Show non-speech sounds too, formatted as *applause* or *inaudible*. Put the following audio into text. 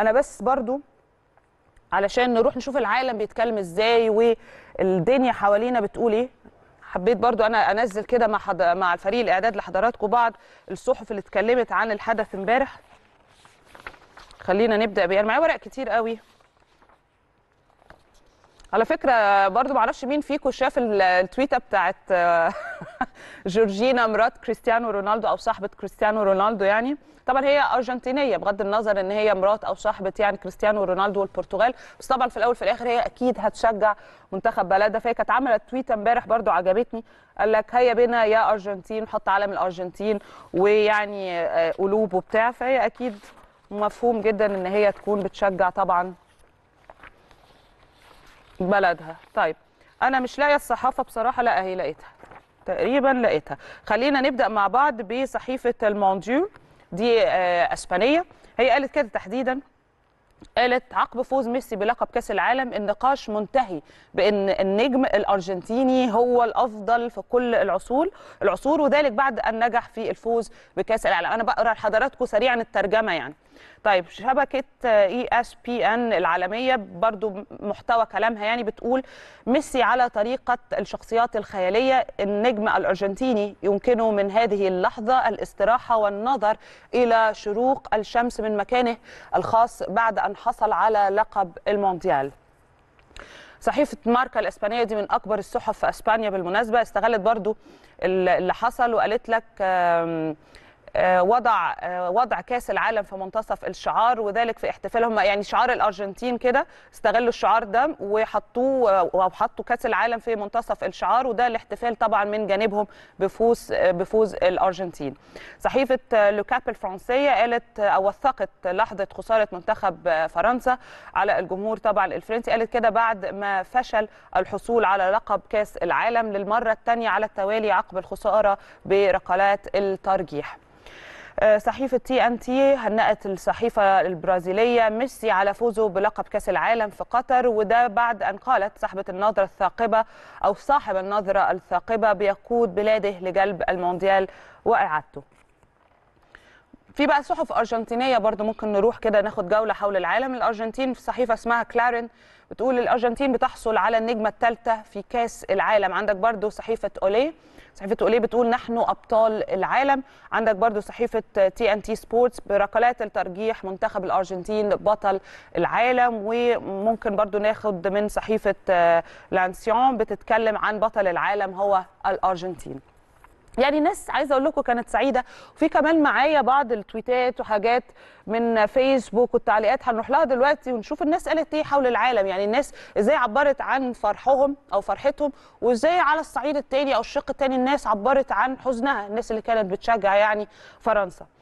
انا بس برضو علشان نروح نشوف العالم بيتكلم ازاي والدنيا حوالينا بتقول ايه حبيت برضو انا انزل كده مع حض... مع فريق الاعداد لحضراتكم بعض الصحف اللي اتكلمت عن الحدث امبارح خلينا نبدا بيه انا معايا ورق كتير قوي على فكره برضو معرفش مين فيكم شاف التويته بتاعت آه، *laughs* جورجينا مرات كريستيانو رونالدو او صاحبه كريستيانو رونالدو يعني طبعا هي ارجنتينيه بغض النظر ان هي مرات او صاحبه يعني كريستيانو رونالدو والبرتغال بس طبعا في الاول في الاخر هي اكيد هتشجع منتخب بلدها فهي كانت عملت تويته امبارح برضو عجبتني قال لك هيا بنا يا ارجنتين حط علم الارجنتين ويعني آه، قلوب وبتاع فهي اكيد مفهوم جدا ان هي تكون بتشجع طبعا بلدها طيب انا مش لاقيه الصحافه بصراحه لا اهي لقيتها تقريبا لقيتها خلينا نبدا مع بعض بصحيفه المونديو دي آه، اسبانيه هي قالت كده تحديدا قالت عقب فوز ميسي بلقب كاس العالم النقاش منتهي بان النجم الارجنتيني هو الافضل في كل العصور العصور وذلك بعد ان نجح في الفوز بكاس العالم انا بقرا لحضراتكم سريعا الترجمه يعني طيب شبكه اي اس بي ان العالميه برضو محتوى كلامها يعني بتقول ميسي على طريقه الشخصيات الخياليه النجم الارجنتيني يمكنه من هذه اللحظه الاستراحه والنظر الى شروق الشمس من مكانه الخاص بعد ان حصل على لقب المونديال صحيفة ماركا الإسبانية دي من أكبر الصحف في أسبانيا بالمناسبة استغلت برضو اللي حصل وقالت لك آه، وضع آه، وضع كاس العالم في منتصف الشعار وذلك في احتفالهم يعني شعار الارجنتين كده استغلوا الشعار ده وحطوه آه، او حطوا كاس العالم في منتصف الشعار وده الاحتفال طبعا من جانبهم بفوز بفوز الارجنتين صحيفه لوكاب الفرنسيه قالت او وثقت لحظه خساره منتخب فرنسا على الجمهور طبعا الفرنسي قالت كده بعد ما فشل الحصول على لقب كاس العالم للمره الثانيه على التوالي عقب الخساره بركلات الترجيح صحيفة تي ان تي هنأت الصحيفة البرازيلية ميسي على فوزه بلقب كأس العالم في قطر وده بعد أن قالت صاحبة النظرة الثاقبة أو صاحب النظرة الثاقبة بيقود بلاده لجلب المونديال وإعادته في بقى صحف ارجنتينيه برضو ممكن نروح كده ناخد جوله حول العالم الارجنتين في صحيفه اسمها كلارين بتقول الارجنتين بتحصل على النجمه الثالثه في كاس العالم عندك برضو صحيفه اوليه صحيفه اوليه بتقول نحن ابطال العالم عندك برضو صحيفه تي ان تي سبورتس بركلات الترجيح منتخب الارجنتين بطل العالم وممكن برضو ناخد من صحيفه آه، لانسيون بتتكلم عن بطل العالم هو الارجنتين يعني ناس عايزه اقول لكم كانت سعيده وفي كمان معايا بعض التويتات وحاجات من فيسبوك والتعليقات هنروح لها دلوقتي ونشوف الناس قالت ايه حول العالم يعني الناس ازاي عبرت عن فرحهم او فرحتهم وازاي على الصعيد الثاني او الشق الثاني الناس عبرت عن حزنها الناس اللي كانت بتشجع يعني فرنسا